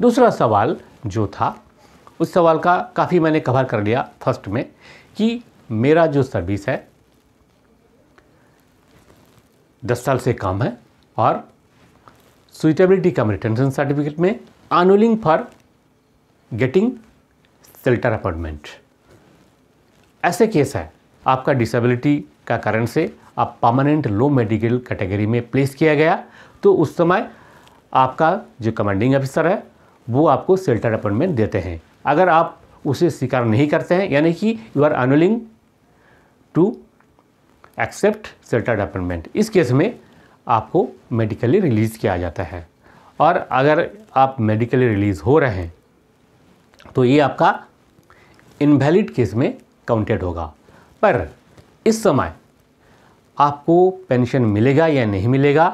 दूसरा सवाल जो था उस सवाल का काफ़ी मैंने कवर कर लिया फर्स्ट में कि मेरा जो सर्विस है दस साल से कम है और सुइटेबिलिटी कम रिटेंशन सर्टिफिकेट में unwilling for getting shelter appointment ऐसे केस है आपका डिसेबिलिटी का कारण से आप परमानेंट लो मेडिकल कैटेगरी में प्लेस किया गया तो उस समय आपका जो कमांडिंग ऑफिसर है वो आपको सेल्टर अपॉइंटमेंट देते हैं अगर आप उसे स्वीकार नहीं करते हैं यानी कि you are unwilling to accept shelter appointment इस केस में आपको मेडिकली रिलीज़ किया जाता है और अगर आप मेडिकली रिलीज़ हो रहे हैं तो ये आपका इनवैलिड केस में काउंटेड होगा पर इस समय आपको पेंशन मिलेगा या नहीं मिलेगा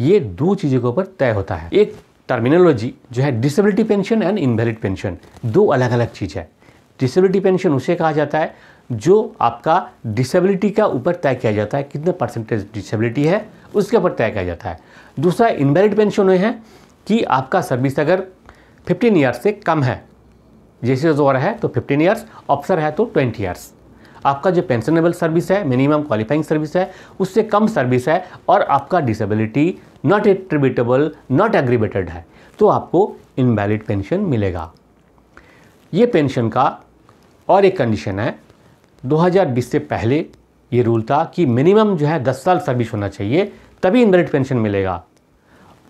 ये दो चीज़ों के ऊपर तय होता है एक टर्मिनोलॉजी जो है disability pension and invalid pension दो अलग अलग चीज़ है डिसेबिलिटी पेंशन उसे कहा जाता है जो आपका डिसेबिलिटी का ऊपर तय किया जाता है कितने परसेंटेज डिसेबिलिटी है उसके ऊपर तय किया जाता है दूसरा इन्वेलिड पेंशन वह है कि आपका सर्विस अगर 15 ईयर्स से कम है जैसे जोर है तो 15 ईयर्स ऑफिसर है तो 20 ईयर्स आपका जो पेंशनेबल सर्विस है मिनिमम क्वालिफाइंग सर्विस है उससे कम सर्विस है और आपका disability not attributable not aggravated है तो आपको इनवैलिड पेंशन मिलेगा ये पेंशन का और एक कंडीशन है 2020 से पहले ये रूल था कि मिनिमम जो है 10 साल सर्विस होना चाहिए तभी इनवैलिड पेंशन मिलेगा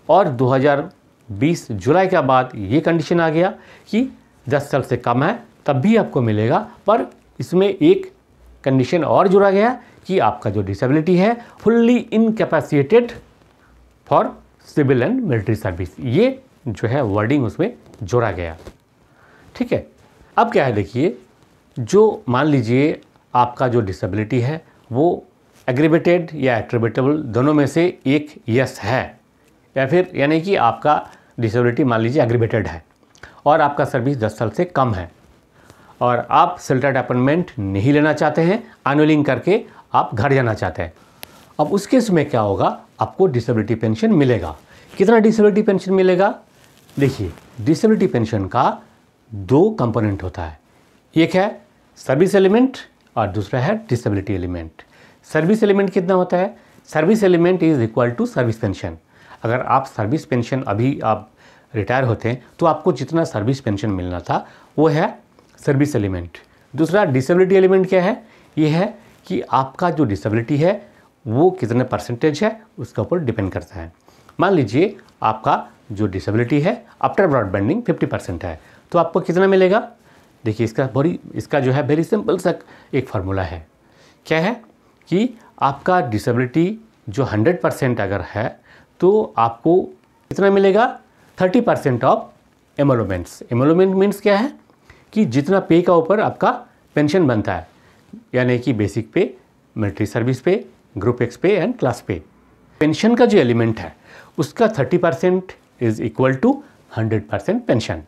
और 2020 जुलाई के बाद ये कंडीशन आ गया कि 10 साल से कम है तब भी आपको मिलेगा पर इसमें एक कंडीशन और जुड़ा गया कि आपका जो डिसेबिलिटी है fully incapacitated for civil and military service ये जो है वर्डिंग उसमें जोड़ा गया ठीक है अब क्या है देखिए जो मान लीजिए आपका जो डिसेबिलिटी है वो एग्रीबेटेड या एट्रीबेटेबल दोनों में से एक यस है या फिर यानी कि आपका डिसेबिलिटी मान लीजिए एग्रीबेटेड है और आपका सर्विस दस साल से कम है और आप सिल्टेड अपॉइंटमेंट नहीं लेना चाहते हैं अनुलिंग करके आप घर जाना चाहते हैं अब उस केस में क्या होगा आपको डिसेबिलिटी पेंशन मिलेगा कितना डिसेबिलिटी पेंशन मिलेगा देखिए डिसेबिलिटी पेंशन का दो कंपोनेंट होता है एक है सर्विस एलिमेंट और दूसरा है डिसेबिलिटी एलिमेंट सर्विस एलिमेंट कितना होता है service element is equal to service pension अगर आप सर्विस पेंशन अभी आप रिटायर होते हैं तो आपको जितना सर्विस पेंशन मिलना था वो है सर्विस एलिमेंट दूसरा डिसेबिलिटी एलिमेंट क्या है ये है कि आपका जो डिसेबिलिटी है वो कितने परसेंटेज है उसके ऊपर डिपेंड करता है मान लीजिए आपका जो डिसेबिलिटी है आफ्टर ब्रॉडबैंडिंग फिफ्टी परसेंट है तो आपको कितना मिलेगा देखिए इसका बड़ी इसका जो है वेरी सिंपल सा एक फार्मूला है क्या है कि आपका डिसेबिलिटी जो हंड्रेड परसेंट अगर है तो आपको कितना मिलेगा thirty percent of emoluments emolument means क्या है कि जितना पे का ऊपर आपका पेंशन बनता है यानी कि basic pay military service pay group X pay and class pay pension का जो एलिमेंट है उसका 30 percent is equal to 100 percent pension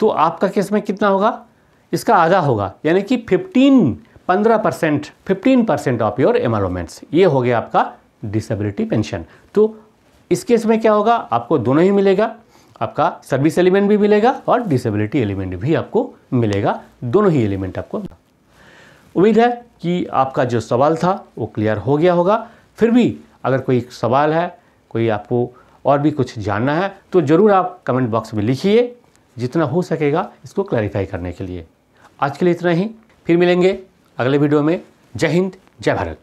तो आपका केस में कितना होगा इसका आधा होगा यानी कि 15 15 percent fifteen percent of your emoluments ये हो गया आपका डिसेबिलिटी पेंशन तो इस केस में क्या होगा आपको दोनों ही मिलेगा आपका सर्विस एलिमेंट भी मिलेगा और डिसेबिलिटी एलिमेंट भी आपको मिलेगा दोनों ही एलिमेंट आपको उम्मीद है कि आपका जो सवाल था वो क्लियर हो गया होगा फिर भी अगर कोई सवाल है कोई आपको और भी कुछ जानना है तो ज़रूर आप कमेंट बॉक्स में लिखिए जितना हो सकेगा इसको क्लैरिफाई करने के लिए आज के लिए इतना ही फिर मिलेंगे अगले वीडियो में जय हिंद जय भारत